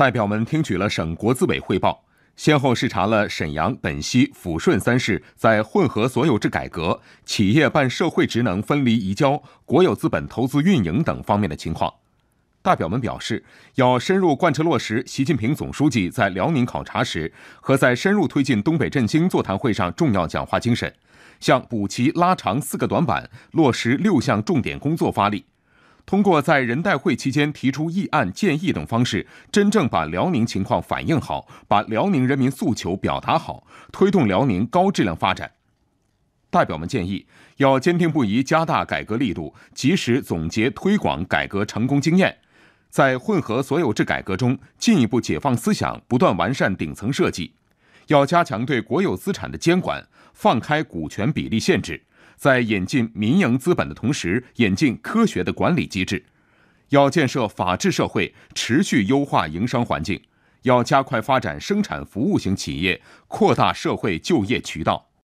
代表们听取了省国资委汇报，先后视察了沈阳、本溪、抚顺三市在混合所有制改革、企业办社会职能分离移交、国有资本投资运营等方面的情况。代表们表示，要深入贯彻落实习近平总书记在辽宁考察时和在深入推进东北振兴座谈会上重要讲话精神，向补齐拉长四个短板、落实六项重点工作发力。通过在人代会期间提出议案建议等方式，真正把辽宁情况反映好，把辽宁人民诉求表达好，推动辽宁高质量发展。代表们建议，要坚定不移加大改革力度，及时总结推广改革成功经验，在混合所有制改革中进一步解放思想，不断完善顶层设计。要加强对国有资产的监管，放开股权比例限制。在引进民营资本的同时，引进科学的管理机制；要建设法治社会，持续优化营商环境；要加快发展生产服务型企业，扩大社会就业渠道。